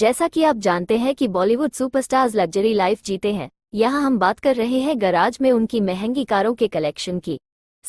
जैसा कि आप जानते हैं कि बॉलीवुड सुपरस्टार्स लग्जरी लाइफ जीते हैं यहाँ हम बात कर रहे हैं गराज में उनकी महंगी कारों के कलेक्शन की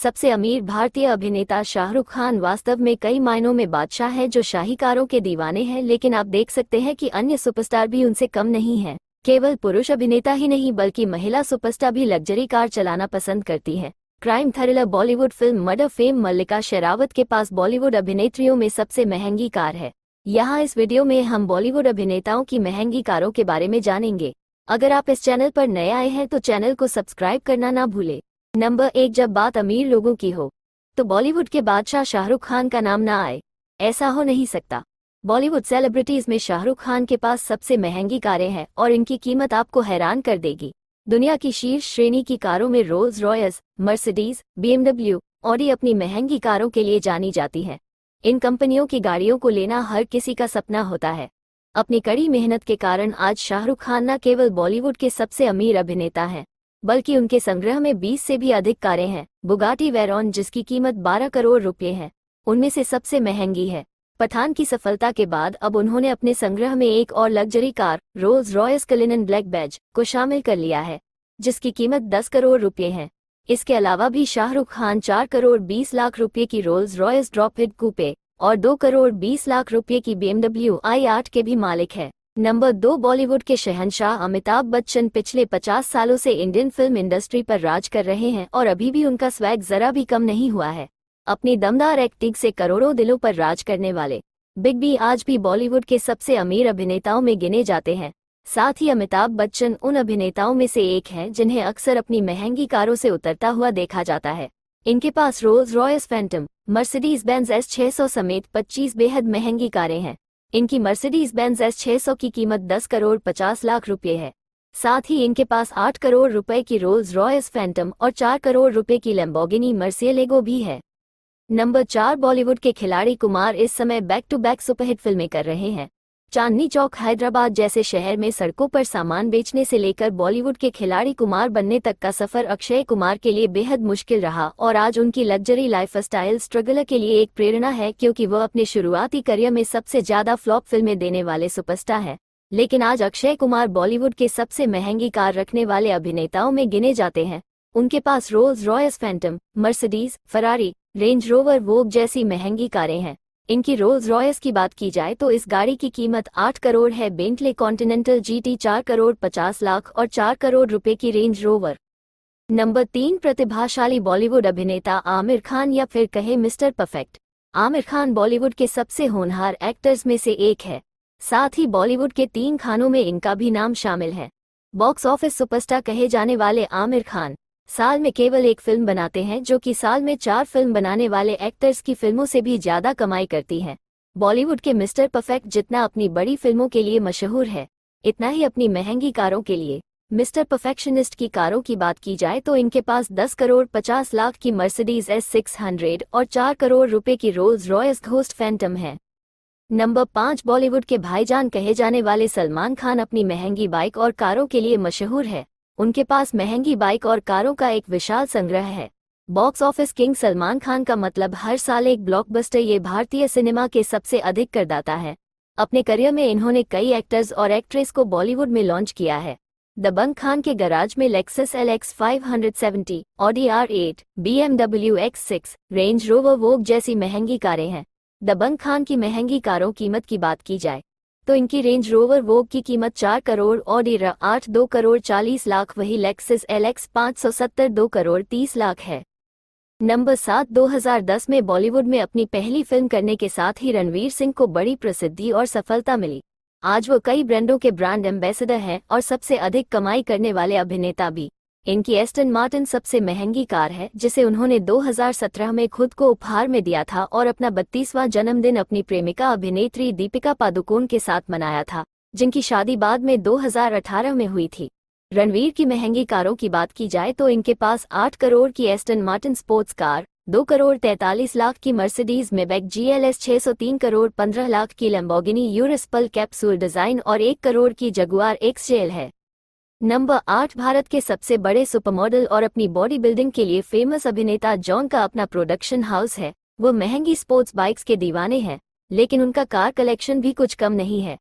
सबसे अमीर भारतीय अभिनेता शाहरुख खान वास्तव में कई मायनों में बादशाह है जो शाही कारों के दीवाने हैं लेकिन आप देख सकते हैं कि अन्य सुपरस्टार भी उनसे कम नहीं है केवल पुरुष अभिनेता ही नहीं बल्कि महिला सुपरस्टार भी लग्जरी कार चलाना पसंद करती है crime thriller Bollywood film murder fame Mallika Sherawat के पास बॉलीवुड अभिनेत्रियों में सबसे महंगी कार है यहाँ इस वीडियो में हम बॉलीवुड अभिनेताओं की महंगी कारों के बारे में जानेंगे अगर आप इस चैनल पर नए आए हैं तो चैनल को सब्सक्राइब करना ना भूलें नंबर एक जब बात अमीर लोगों की हो तो बॉलीवुड के बादशाह शाहरुख खान का नाम ना आए ऐसा हो नहीं सकता बॉलीवुड सेलिब्रिटीज में शाहरुख खान के पास सबसे महंगी कारें हैं और इनकी कीमत आपको हैरान कर देगी दुनिया की शीर्ष श्रेणी की कारों में Rolls Royce Mercedes BMW Audi अपनी महंगी कारों के लिए जानी जाती है इन कंपनियों की गाड़ियों को लेना हर किसी का सपना होता है अपनी कड़ी मेहनत के कारण आज शाहरुख खान न केवल बॉलीवुड के सबसे अमीर अभिनेता हैं बल्कि उनके संग्रह में 20 से भी अधिक कारें हैं बुगाटी वेरॉन जिसकी कीमत 12 करोड़ रुपये है उनमें से सबसे महंगी है पठान की सफलता के बाद अब उन्होंने अपने संग्रह में एक और luxury car Rolls Royce Cullinan black badge को शामिल कर लिया है जिसकी कीमत 10 करोड़ रुपये है इसके अलावा भी शाहरुख खान चार करोड़ बीस लाख रुपए की रोल्स रॉयस ड्रॉपहिड कूपे और दो करोड़ बीस लाख रुपये की बीएमडब्ल्यू आई आठ के भी मालिक है नंबर दो बॉलीवुड के शहनशाह अमिताभ बच्चन पिछले 50 सालों से इंडियन फिल्म इंडस्ट्री पर राज कर रहे हैं और अभी भी उनका स्वैग जरा भी कम नहीं हुआ है अपनी दमदार एक्टिंग से करोड़ों दिलों पर राज करने वाले बिग बी आज भी बॉलीवुड के सबसे अमीर अभिनेताओं में गिने जाते हैं साथ ही अमिताभ बच्चन उन अभिनेताओं में से एक हैं जिन्हें अक्सर अपनी महंगी कारों से उतरता हुआ देखा जाता है इनके पास Rolls Royce Phantom Mercedes Benz S छह समेत 25 बेहद महंगी कारें हैं इनकी मर्सिडीज बेंज एस छह की कीमत 10 करोड़ 50 लाख रुपये है साथ ही इनके पास 8 करोड़ रुपए की रोल्स रॉयस फैंटम और 4 करोड़ रुपए की लेम्बोगिनी मर्सियलेगो भी है नंबर चार बॉलीवुड के खिलाड़ी कुमार इस समय बैक टू बैक सुपरहिट फिल्में कर रहे हैं चांदनी चौक हैदराबाद जैसे शहर में सड़कों पर सामान बेचने से लेकर बॉलीवुड के खिलाड़ी कुमार बनने तक का सफर अक्षय कुमार के लिए बेहद मुश्किल रहा और आज उनकी लग्जरी लाइफ स्टाइल स्ट्रगलर के लिए एक प्रेरणा है क्योंकि वह अपने शुरुआती करियर में सबसे ज्यादा फ्लॉप फिल्में देने वाले सुपरस्टार है लेकिन आज अक्षय कुमार बॉलीवुड के सबसे महंगी कार रखने वाले अभिनेताओं में गिने जाते हैं उनके पास Rolls Royce Phantom Mercedes Ferrari Range Rover Vogue जैसी महंगी कारें हैं इनकी रोल्स रॉयस की बात की जाए तो इस गाड़ी की कीमत 8 करोड़ है Bentley Continental GT 4 crore 50 lakh और 4 करोड़ रुपए की रेंज रोवर नंबर तीन प्रतिभाशाली बॉलीवुड अभिनेता आमिर खान या फिर कहे मिस्टर परफेक्ट आमिर खान बॉलीवुड के सबसे होनहार एक्टर्स में से एक है साथ ही बॉलीवुड के तीन खानों में इनका भी नाम शामिल है बॉक्स ऑफिस सुपरस्टार कहे जाने वाले आमिर खान साल में केवल एक फिल्म बनाते हैं जो कि साल में चार फिल्म बनाने वाले एक्टर्स की फिल्मों से भी ज्यादा कमाई करती हैं बॉलीवुड के मिस्टर परफेक्ट जितना अपनी बड़ी फिल्मों के लिए मशहूर है इतना ही अपनी महंगी कारों के लिए मिस्टर परफेक्शनिस्ट की कारों की बात की जाए तो इनके पास 10 करोड़ 50 लाख की मर्सिडीज एस सिक्स और 4 करोड़ रुपए की रोल्स रॉयस घोस्ट फैंटम है नंबर पाँच बॉलीवुड के भाईजान कहे जाने वाले सलमान खान अपनी महंगी बाइक और कारों के लिए मशहूर है उनके पास महंगी बाइक और कारों का एक विशाल संग्रह है box office king Salman Khan का मतलब हर साल एक ब्लॉकबस्टर ये भारतीय सिनेमा के सबसे अधिक करदाता है अपने करियर में इन्होंने कई एक्टर्स और एक्ट्रेस को बॉलीवुड में लॉन्च किया है दबंग खान के गराज में Lexus L X five hundred seventy Audi R eight BMW X six Range Rover Vogue जैसी महंगी कारें हैं दबंग खान की महंगी कारों कीमत की बात की जाए तो इनकी रेंज रोवर वोग की कीमत चार करोड़ और इरा आठ दो करोड़ चालीस लाख वही लेक्सिस एलेक्स पाँच सौ सत्तर दो करोड़ तीस लाख है नंबर सात 2010 में बॉलीवुड में अपनी पहली फिल्म करने के साथ ही रणवीर सिंह को बड़ी प्रसिद्धि और सफलता मिली आज वो कई ब्रांडों के ब्रांड एम्बेसडर हैं और सबसे अधिक कमाई करने वाले अभिनेता भी इनकी एस्टन मार्टिन सबसे महंगी कार है जिसे उन्होंने 2017 में खुद को उपहार में दिया था और अपना बत्तीसवां जन्मदिन अपनी प्रेमिका अभिनेत्री दीपिका पादुकोण के साथ मनाया था जिनकी शादी बाद में 2018 में हुई थी रणवीर की महंगी कारों की बात की जाए तो इनके पास 8 करोड़ की Aston Martin sports car 2 crore 43 lakh की Mercedes Maybach GLS 603 crore 15 lakh की लम्बोगिनी यूरिस्पल कैप्सूल डिजाइन और 1 करोड़ की जगुआर एक्सजेल है नंबर आठ भारत के सबसे बड़े सुपरमॉडल और अपनी बॉडी बिल्डिंग के लिए फेमस अभिनेता जॉन का अपना प्रोडक्शन हाउस है वो महंगी स्पोर्ट्स बाइक्स के दीवाने हैं लेकिन उनका कार कलेक्शन भी कुछ कम नहीं है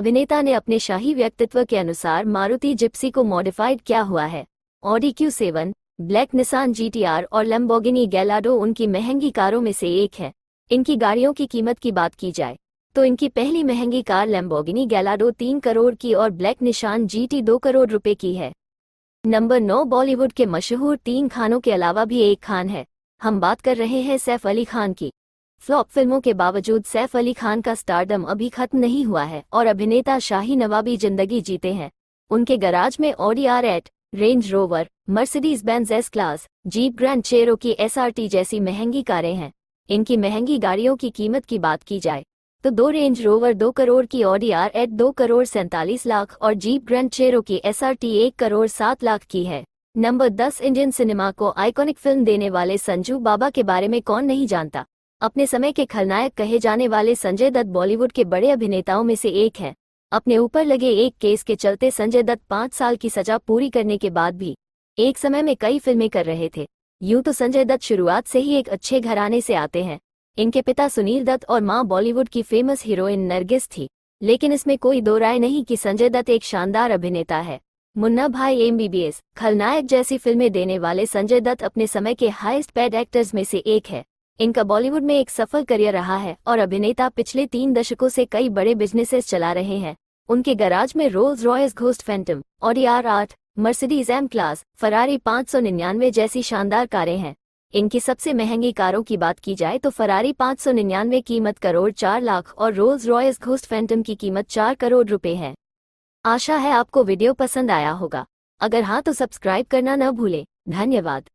अभिनेता ने अपने शाही व्यक्तित्व के अनुसार मारुति जिप्सी को मॉडिफाइड किया हुआ है Audi Q seven black Nissan GTR और लम्बोगिनी गैलाडो उनकी महंगी कारों में से एक है इनकी गाड़ियों की कीमत की बात की जाए तो इनकी पहली महंगी कार लैम्बोगिनी गैलाडो तीन करोड़ की और ब्लैक निशान जीटी दो करोड़ रुपए की है नंबर नौ बॉलीवुड के मशहूर तीन खानों के अलावा भी एक खान है हम बात कर रहे हैं सैफ अली खान की फ्लॉप फिल्मों के बावजूद सैफ अली खान का स्टारडम अभी खत्म नहीं हुआ है और अभिनेता शाही नवाबी जिंदगी जीते हैं उनके गराज में Audi R eight Range Rover Mercedes Benz S class Jeep Grand Cherokee SRT जैसी महंगी कारें हैं इनकी महंगी गाड़ियों की कीमत की बात की जाए तो दो रेंज रोवर दो करोड़ की ऑडी आर एट दो करोड़ सैंतालीस लाख और जीप ग्रैंड चेरो की टी एक करोड़ सात लाख की है नंबर दस इंडियन सिनेमा को आइकॉनिक फिल्म देने वाले संजू बाबा के बारे में कौन नहीं जानता अपने समय के खलनायक कहे जाने वाले संजय दत्त बॉलीवुड के बड़े अभिनेताओं में से एक है अपने ऊपर लगे एक केस के चलते संजय दत्त पाँच साल की सजा पूरी करने के बाद भी एक समय में कई फिल्में कर रहे थे यूं तो संजय दत्त शुरुआत से ही एक अच्छे घराने से आते हैं इनके पिता सुनील दत्त और मां बॉलीवुड की फेमस हीरोइन नरगिस थी लेकिन इसमें कोई दो राय नहीं कि संजय दत्त एक शानदार अभिनेता है मुन्ना भाई एमबीबीएस खलनायक जैसी फिल्में देने वाले संजय दत्त अपने समय के हाईएस्ट पेड एक्टर्स में से एक है इनका बॉलीवुड में एक सफल करियर रहा है और अभिनेता पिछले तीन दशकों से कई बड़े बिजनेसेस चला रहे हैं उनके गराज में रोल्स रॉयस घोस्ट फैंटम और आर e आठ मर्सिडीज एम क्लास फरारी निन्यानवे जैसी शानदार कारें हैं इनकी सबसे महंगी कारों की बात की जाए तो फरारी 599 कीमत करोड़ चार लाख और रोल्स रॉयस घोस्ट फैंटम की कीमत चार करोड़ रुपए है आशा है आपको वीडियो पसंद आया होगा अगर हाँ तो सब्सक्राइब करना न भूले धन्यवाद